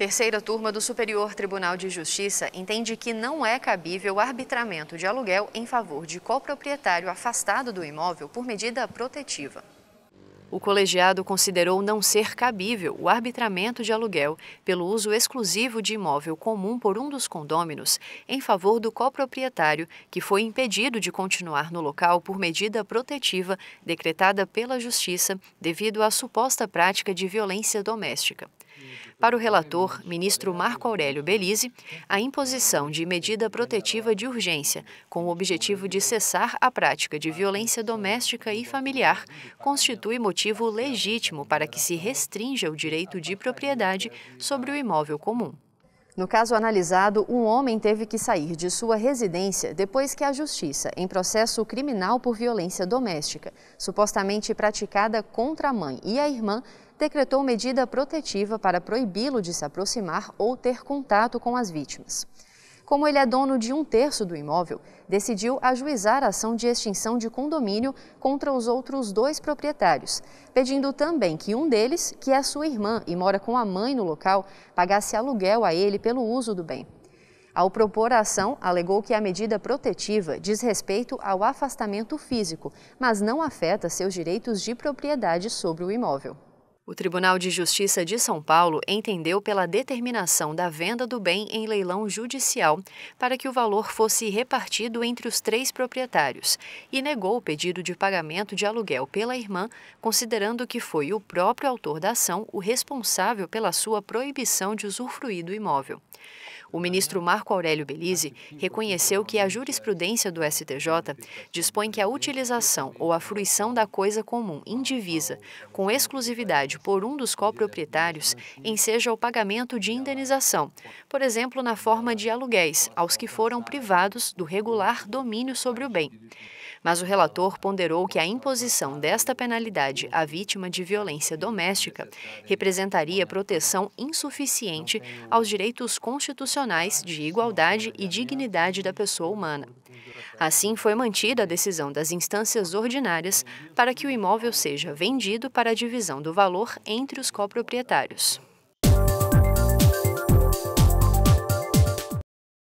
Terceira turma do Superior Tribunal de Justiça entende que não é cabível o arbitramento de aluguel em favor de coproprietário afastado do imóvel por medida protetiva. O colegiado considerou não ser cabível o arbitramento de aluguel pelo uso exclusivo de imóvel comum por um dos condôminos em favor do coproprietário que foi impedido de continuar no local por medida protetiva decretada pela Justiça devido à suposta prática de violência doméstica. Para o relator, ministro Marco Aurélio Belize, a imposição de medida protetiva de urgência, com o objetivo de cessar a prática de violência doméstica e familiar, constitui motivo legítimo para que se restrinja o direito de propriedade sobre o imóvel comum. No caso analisado, um homem teve que sair de sua residência depois que a Justiça, em processo criminal por violência doméstica, supostamente praticada contra a mãe e a irmã, decretou medida protetiva para proibi-lo de se aproximar ou ter contato com as vítimas. Como ele é dono de um terço do imóvel, decidiu ajuizar a ação de extinção de condomínio contra os outros dois proprietários, pedindo também que um deles, que é sua irmã e mora com a mãe no local, pagasse aluguel a ele pelo uso do bem. Ao propor a ação, alegou que a medida protetiva diz respeito ao afastamento físico, mas não afeta seus direitos de propriedade sobre o imóvel. O Tribunal de Justiça de São Paulo entendeu pela determinação da venda do bem em leilão judicial para que o valor fosse repartido entre os três proprietários e negou o pedido de pagamento de aluguel pela irmã, considerando que foi o próprio autor da ação o responsável pela sua proibição de usufruir do imóvel. O ministro Marco Aurélio Belize reconheceu que a jurisprudência do STJ dispõe que a utilização ou a fruição da coisa comum indivisa, com exclusividade por um dos coproprietários enseja o pagamento de indenização, por exemplo, na forma de aluguéis, aos que foram privados do regular domínio sobre o bem. Mas o relator ponderou que a imposição desta penalidade à vítima de violência doméstica representaria proteção insuficiente aos direitos constitucionais de igualdade e dignidade da pessoa humana. Assim, foi mantida a decisão das instâncias ordinárias para que o imóvel seja vendido para a divisão do valor entre os coproprietários.